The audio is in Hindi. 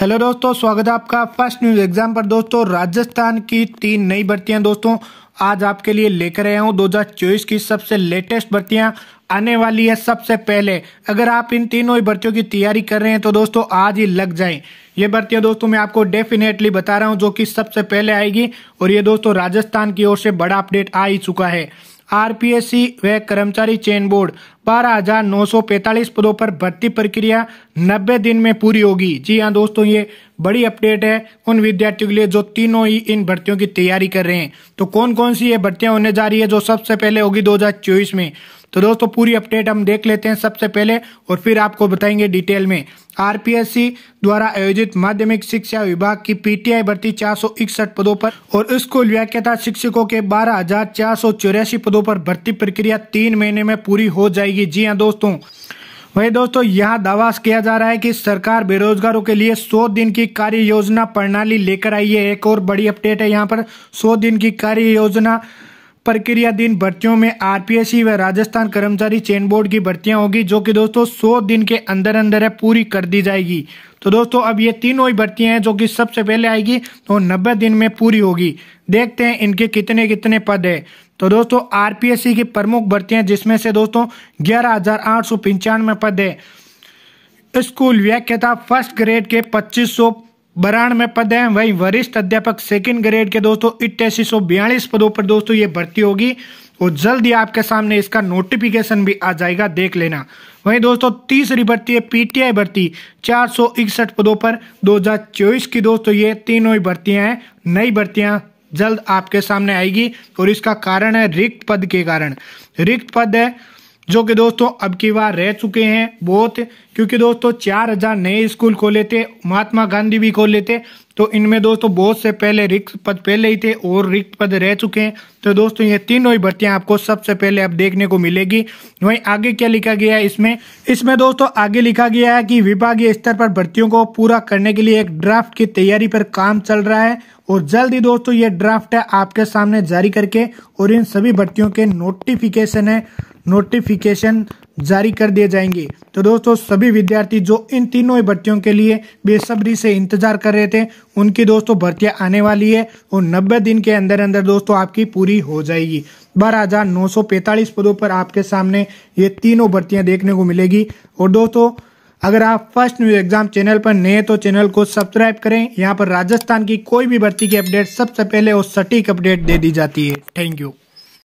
हेलो दोस्तों स्वागत है आपका फर्स्ट न्यूज एग्जाम पर दोस्तों राजस्थान की तीन नई भर्तियां दोस्तों आज आपके लिए लेकर आया हूं 2024 की सबसे लेटेस्ट भर्तियां आने वाली है सबसे पहले अगर आप इन तीनों भर्तियों की तैयारी कर रहे हैं तो दोस्तों आज ही लग जाएं ये भर्तियां दोस्तों मैं आपको डेफिनेटली बता रहा हूँ जो की सबसे पहले आएगी और ये दोस्तों राजस्थान की ओर से बड़ा अपडेट आ ही चुका है आरपीएससी व कर्मचारी चयन बोर्ड बारह हजार नौ सौ पैंतालीस पदों पर भर्ती प्रक्रिया नब्बे दिन में पूरी होगी जी हाँ दोस्तों ये बड़ी अपडेट है उन विद्यार्थियों के लिए जो तीनों ही इन भर्तियों की तैयारी कर रहे हैं तो कौन कौन सी ये भर्तियां होने जा रही है जो सबसे पहले होगी दो में तो दोस्तों पूरी अपडेट हम देख लेते हैं सबसे पहले और फिर आपको बताएंगे डिटेल में आरपीएससी द्वारा आयोजित माध्यमिक शिक्षा विभाग की पीटीआई भर्ती चार पदों पर और स्कूल व्याख्याता शिक्षकों के बारह पदों पर भर्ती प्रक्रिया तीन महीने में पूरी हो जाएगी जी हाँ दोस्तों वही दोस्तों यहां दावा किया जा रहा है कि सरकार बेरोजगारों के लिए 100 दिन की कार्य योजना प्रणाली लेकर आई है एक और बड़ी अपडेट है यहां पर 100 दिन की कार्य योजना प्रक्रियाधीन भर्तियों में आरपीएससी व राजस्थान कर्मचारी चयन बोर्ड की भर्तियां होगी जो कि दोस्तों 100 दिन के अंदर अंदर है पूरी कर दी जाएगी तो दोस्तों अब ये तीनों ही भर्तियां हैं जो कि सबसे पहले आएगी तो 90 दिन में पूरी होगी देखते हैं इनके कितने कितने पद है तो दोस्तों आरपीएससी की प्रमुख भर्तियां जिसमें से दोस्तों ग्यारह पद है स्कूल व्याख्याता फर्स्ट ग्रेड के पच्चीस बराण में पद है वही वरिष्ठ अध्यापक सेकेंड ग्रेड के दोस्तों इट्यासी सौ बयालीस पदों पर दोस्तों ये भर्ती होगी और जल्द ही आपके सामने इसका नोटिफिकेशन भी आ जाएगा देख लेना वहीं दोस्तों तीसरी भर्ती है पीटीआई भर्ती चार सौ इकसठ पदों पर दो हजार चौबीस की दोस्तों ये तीनों ही भर्तियां हैं नई भर्तियां जल्द आपके सामने आएगी और इसका कारण है रिक्त पद के कारण रिक्त पद है जो कि दोस्तों अब की बार रह चुके हैं बहुत क्योंकि दोस्तों चार हजार नए स्कूल खोले थे महात्मा गांधी भी खोले थे तो इनमें दोस्तों बहुत से पहले रिक्त पद पहले ही थे और रिक्त पद रह चुके हैं तो दोस्तों ये तीनों ही भर्तियां आपको सबसे पहले अब देखने को मिलेगी वहीं आगे क्या लिखा गया है इसमें इसमें दोस्तों आगे लिखा गया है कि विभागीय स्तर पर भर्तियों को पूरा करने के लिए एक ड्राफ्ट की तैयारी पर काम चल रहा है और जल्द ही दोस्तों ये ड्राफ्ट है आपके सामने जारी करके और इन सभी भर्तियों के नोटिफिकेशन है नोटिफिकेशन जारी कर दिए जाएंगे तो दोस्तों सभी विद्यार्थी जो इन तीनों भर्तियों के लिए बेसब्री से इंतजार कर रहे थे उनकी दोस्तों भर्तियां आने वाली है और 90 दिन के अंदर अंदर दोस्तों आपकी पूरी हो जाएगी बारह हजार नौ सौ पैंतालीस पदों पर आपके सामने ये तीनों भर्तियां देखने को मिलेगी और दोस्तों अगर आप फर्स्ट न्यूज एग्जाम चैनल पर नए तो चैनल को सब्सक्राइब करें यहाँ पर राजस्थान की कोई भी भर्ती की अपडेट सबसे पहले और सटीक अपडेट दे दी जाती है थैंक यू